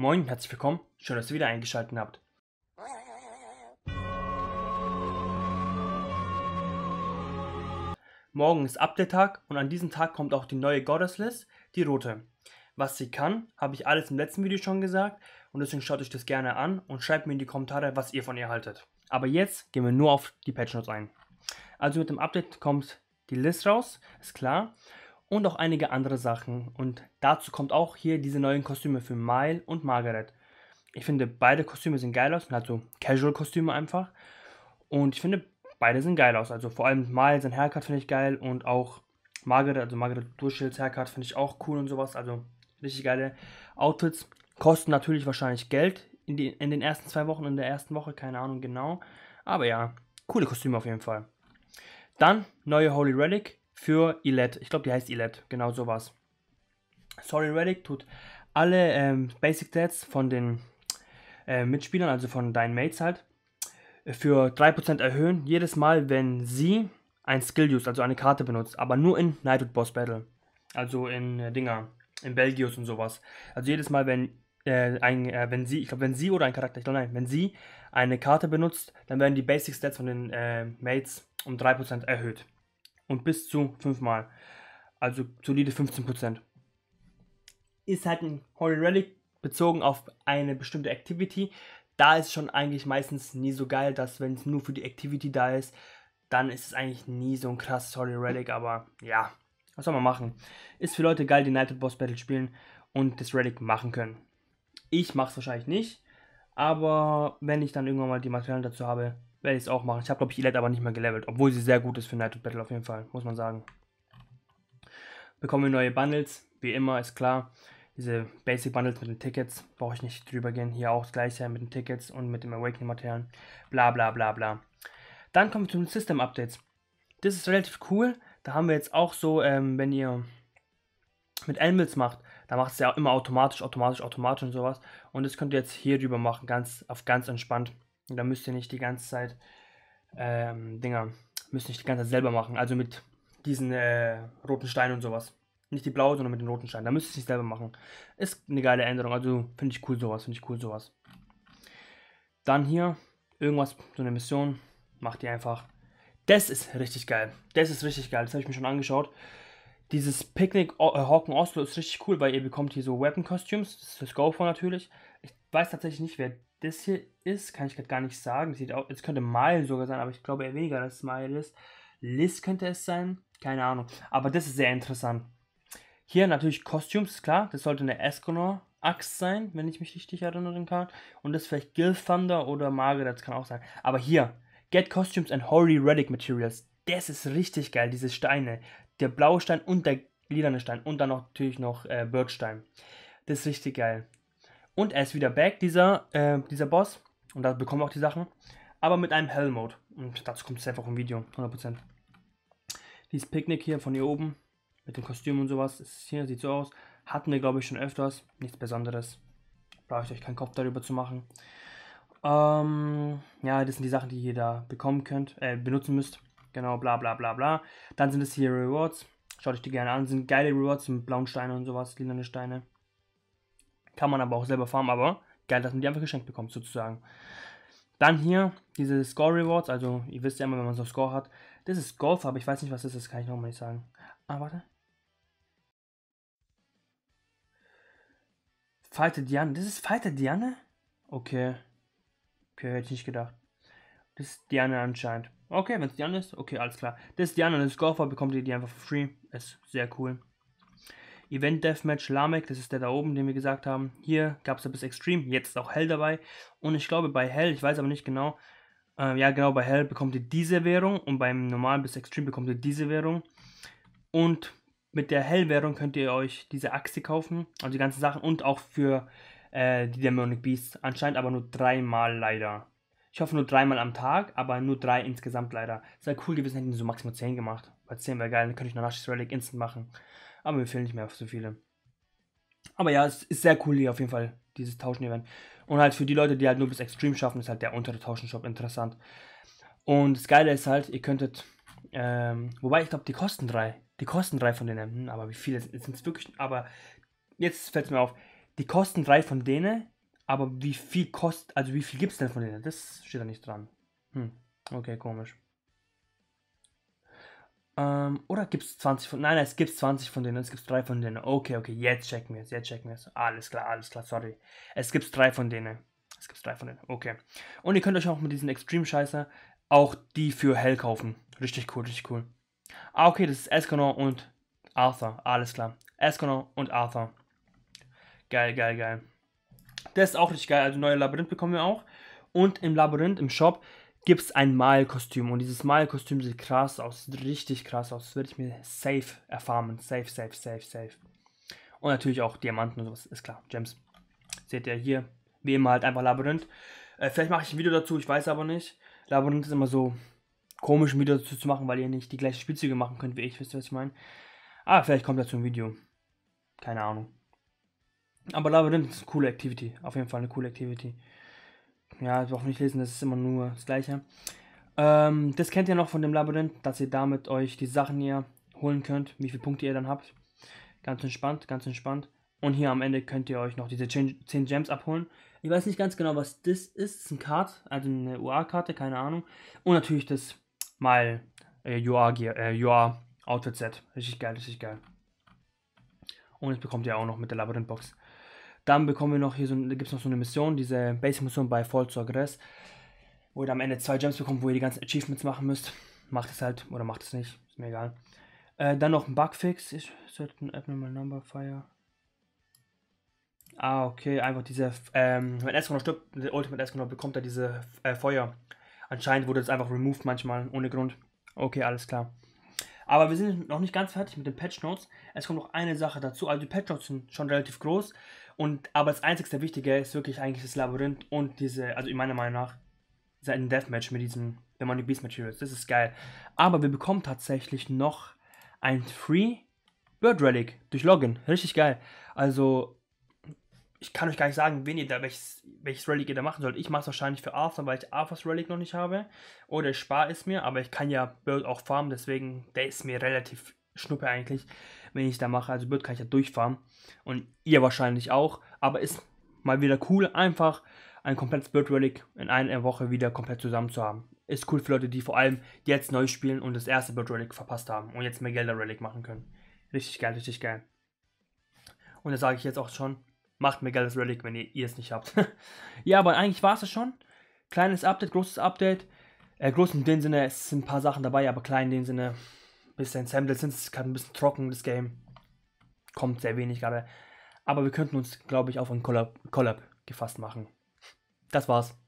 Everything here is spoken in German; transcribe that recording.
Moin, herzlich willkommen. Schön, dass ihr wieder eingeschaltet habt. Morgen ist Update-Tag und an diesem Tag kommt auch die neue Goddess-List, die rote. Was sie kann, habe ich alles im letzten Video schon gesagt und deswegen schaut euch das gerne an und schreibt mir in die Kommentare, was ihr von ihr haltet. Aber jetzt gehen wir nur auf die Patch Notes ein. Also mit dem Update kommt die List raus, ist klar und auch einige andere Sachen. Und dazu kommt auch hier diese neuen Kostüme für Mile und Margaret. Ich finde, beide Kostüme sind geil aus, sind halt so Casual-Kostüme einfach. Und ich finde, beide sind geil aus. Also vor allem Mile, sein Haircut finde ich geil und auch Margaret, also Margaret Durchschilds Haircut finde ich auch cool und sowas. Also richtig geile Outfits. Kosten natürlich wahrscheinlich Geld in, die, in den ersten zwei Wochen, in der ersten Woche, keine Ahnung genau. Aber ja, coole Kostüme auf jeden Fall. Dann neue Holy Relic für Ilet. Ich glaube, die heißt Ilet, genau sowas. Sorry Reddick tut alle ähm, Basic Stats von den äh, Mitspielern, also von deinen Mates halt, äh, für 3% erhöhen, jedes Mal, wenn sie ein Skill use, also eine Karte benutzt, aber nur in Knighthood Boss Battle. Also in äh, Dinger, in Belgius und sowas. Also jedes Mal, wenn äh, ein, äh, wenn sie, ich glaube, wenn sie oder ein Charakter, ich glaube, nein, wenn sie eine Karte benutzt, dann werden die Basic Stats von den äh, Mates um 3% erhöht und bis zu fünfmal. Also solide 15%. Ist halt ein Holy Relic bezogen auf eine bestimmte Activity. Da ist schon eigentlich meistens nie so geil, dass wenn es nur für die Activity da ist, dann ist es eigentlich nie so ein krasses Holy Relic, aber ja, was soll man machen? Ist für Leute geil, die United Boss Battle spielen und das Relic machen können. Ich mache es wahrscheinlich nicht, aber wenn ich dann irgendwann mal die Materialien dazu habe, werde ich es auch machen. Ich habe, glaube ich, Elite aber nicht mehr gelevelt, obwohl sie sehr gut ist für Night of Battle auf jeden Fall, muss man sagen. Bekommen wir neue Bundles, wie immer, ist klar. Diese Basic Bundles mit den Tickets, brauche ich nicht drüber gehen. Hier auch das gleiche mit den Tickets und mit dem Awakening Material. Bla bla bla bla. Dann kommen wir zu den System Updates. Das ist relativ cool. Da haben wir jetzt auch so, ähm, wenn ihr mit Animals macht, da macht es ja immer automatisch, automatisch, automatisch und sowas. Und das könnt ihr jetzt hier drüber machen, ganz auf ganz entspannt da müsst ihr nicht die ganze Zeit ähm, Dinger, müsst ihr nicht die ganze Zeit selber machen. Also mit diesen äh, roten Steinen und sowas. Nicht die blaue, sondern mit den roten Steinen. Da müsst ihr es nicht selber machen. Ist eine geile Änderung. Also finde ich cool sowas, finde ich cool sowas. Dann hier irgendwas, so eine Mission. Macht ihr einfach. Das ist richtig geil. Das ist richtig geil. Das habe ich mir schon angeschaut. Dieses Picknick äh, Hawken Oslo ist richtig cool, weil ihr bekommt hier so Weapon Costumes. Das ist fürs GoFo natürlich. Ich weiß tatsächlich nicht, wer das hier ist, kann ich gerade gar nicht sagen. sieht auch, es könnte Mile sogar sein, aber ich glaube eher weniger, dass es Mile ist. Liz könnte es sein, keine Ahnung. Aber das ist sehr interessant. Hier natürlich Costumes, ist klar. Das sollte eine eskonor axt sein, wenn ich mich richtig erinnern kann. Und das vielleicht Gil Thunder oder Margaret, das kann auch sein. Aber hier, Get Costumes and Holy Relic Materials. Das ist richtig geil, diese Steine. Der blaue Stein und der lilane Stein. Und dann noch, natürlich noch äh, Birchstein. Das ist richtig geil. Und er ist wieder back, dieser, äh, dieser Boss. Und da bekommen wir auch die Sachen. Aber mit einem Hell-Mode. Und dazu kommt es einfach im Video, 100%. Dieses Picknick hier von hier oben, mit dem Kostüm und sowas, ist hier, sieht so aus. Hatten wir, glaube ich, schon öfters. Nichts Besonderes. Brauche ich euch keinen Kopf darüber zu machen. Ähm, ja, das sind die Sachen, die ihr da bekommen könnt, äh, benutzen müsst. Genau, bla bla bla bla. Dann sind es hier Rewards. Schaut euch die gerne an. sind geile Rewards mit blauen Steinen und sowas, Lindernde Steine. Kann man aber auch selber farmen, aber geil, dass man die einfach geschenkt bekommt, sozusagen. Dann hier diese Score Rewards, also ihr wisst ja immer, wenn man so Score hat. Das ist Golf, aber ich weiß nicht, was das ist, kann ich nochmal nicht sagen. Ah, warte. Fighter Diane, das ist Fighter Diane? Okay. Okay, hätte ich nicht gedacht. Das ist Diane anscheinend. Okay, wenn es Diane ist, okay, alles klar. Das ist Diane das ist Golfer, bekommt ihr die einfach for free. Ist sehr cool. Event Deathmatch Lamek, das ist der da oben, den wir gesagt haben. Hier gab es ja bis Extreme, jetzt ist auch Hell dabei. Und ich glaube bei Hell, ich weiß aber nicht genau, äh, ja genau, bei Hell bekommt ihr diese Währung und beim normalen bis Extreme bekommt ihr diese Währung. Und mit der Hell-Währung könnt ihr euch diese Achse kaufen, also die ganzen Sachen und auch für äh, die Demonic Beasts. Anscheinend aber nur dreimal leider. Ich hoffe nur dreimal am Tag, aber nur drei insgesamt leider. Sei cool gewesen, hätten die so maximal 10 gemacht. Bei 10 wäre geil, dann könnte ich noch Nashis Relic instant machen. Aber mir fehlen nicht mehr so viele. Aber ja, es ist sehr cool hier auf jeden Fall, dieses Tauschen-Event. Und halt für die Leute, die halt nur bis Extreme schaffen, ist halt der untere Tauschen-Shop interessant. Und das Geile ist halt, ihr könntet, ähm, wobei ich glaube, die kosten drei. Die kosten drei von denen, hm, aber wie viele sind es wirklich? Aber jetzt fällt es mir auf, die kosten drei von denen, aber wie viel kostet, also wie viel gibt es denn von denen? Das steht da nicht dran. Hm, okay, komisch. Ähm, oder gibt es 20 von. Nein, nein, es gibt 20 von denen. Es gibt drei von denen. Okay, okay, jetzt checken wir es. Jetzt checken wir es. Alles klar, alles klar, sorry. Es gibt drei von denen. Es gibt drei von denen. Okay. Und ihr könnt euch auch mit diesen extreme scheiße auch die für Hell kaufen. Richtig cool, richtig cool. Ah, okay, das ist Escanor und Arthur. Alles klar. Escanor und Arthur. Geil, geil, geil. Das ist auch richtig geil. Also neue Labyrinth bekommen wir auch. Und im Labyrinth, im Shop, gibt es ein Malkostüm und dieses Malkostüm sieht krass aus, sieht richtig krass aus. Das werde ich mir safe erfahren. Safe, safe, safe, safe. Und natürlich auch Diamanten und sowas, ist klar. Gems. Seht ihr hier, wie immer halt einfach Labyrinth. Äh, vielleicht mache ich ein Video dazu, ich weiß aber nicht. Labyrinth ist immer so komisch, ein Video dazu zu machen, weil ihr nicht die gleichen Spielzüge machen könnt wie ich. Wisst ihr, was ich meine? Ah, vielleicht kommt dazu ein Video. Keine Ahnung. Aber Labyrinth ist eine coole Activity. Auf jeden Fall eine coole Activity. Ja, ich brauche nicht lesen, das ist immer nur das Gleiche. Ähm, das kennt ihr noch von dem Labyrinth, dass ihr damit euch die Sachen hier holen könnt, wie viele Punkte ihr dann habt. Ganz entspannt, ganz entspannt. Und hier am Ende könnt ihr euch noch diese 10 Gems abholen. Ich weiß nicht ganz genau, was das ist. Das ist ein Card, also eine UA-Karte, keine Ahnung. Und natürlich das mal äh, UA-Outfit-Set. Äh, richtig geil, richtig geil. Und das bekommt ihr auch noch mit der Labyrinth-Box. Dann bekommen wir noch hier so, da noch so eine Mission, diese Basic-Mission bei Fall zu Aggress, wo ihr am Ende zwei Gems bekommt, wo ihr die ganzen Achievements machen müsst. Macht es halt oder macht es nicht, ist mir egal. Äh, dann noch ein Bugfix, ich sollte äh, ein Abnormal Number Fire. Ah, okay, einfach diese, ähm, wenn Esconor stirbt, der Ultimate Esconor bekommt er diese äh, Feuer. Anscheinend wurde das einfach removed manchmal, ohne Grund. Okay, alles klar. Aber wir sind noch nicht ganz fertig mit den Patch Notes. Es kommt noch eine Sache dazu. Also die Patch Notes sind schon relativ groß. Und, aber das einzigste Wichtige ist wirklich eigentlich das Labyrinth und diese, also in meiner Meinung nach, sein Deathmatch mit diesen Demonic Beast Materials. Das ist geil. Aber wir bekommen tatsächlich noch ein Free Bird Relic durch Login. Richtig geil. Also, ich kann euch gar nicht sagen, wen ihr da, welches, welches Relic ihr da machen sollt. Ich mache es wahrscheinlich für Arthur, weil ich Arthurs Relic noch nicht habe. Oder ich spare es mir, aber ich kann ja Bird auch farmen, deswegen, der ist mir relativ Schnuppe eigentlich, wenn ich da mache. Also wird kann ich ja durchfahren und ihr wahrscheinlich auch. Aber ist mal wieder cool, einfach ein komplettes Bird Relic in einer Woche wieder komplett zusammen zu haben. Ist cool für Leute, die vor allem jetzt neu spielen und das erste Bird Relic verpasst haben und jetzt mehr Gelder Relic machen können. Richtig geil, richtig geil. Und da sage ich jetzt auch schon, macht mir geiles Relic, wenn ihr, ihr es nicht habt. ja, aber eigentlich war es schon. Kleines Update, großes Update. Äh, groß in dem Sinne, es sind ein paar Sachen dabei, aber klein in dem Sinne, bisschen Sam Wilson ist gerade ein bisschen trocken, das Game. Kommt sehr wenig gerade. Aber wir könnten uns, glaube ich, auf einen Collab, Collab gefasst machen. Das war's.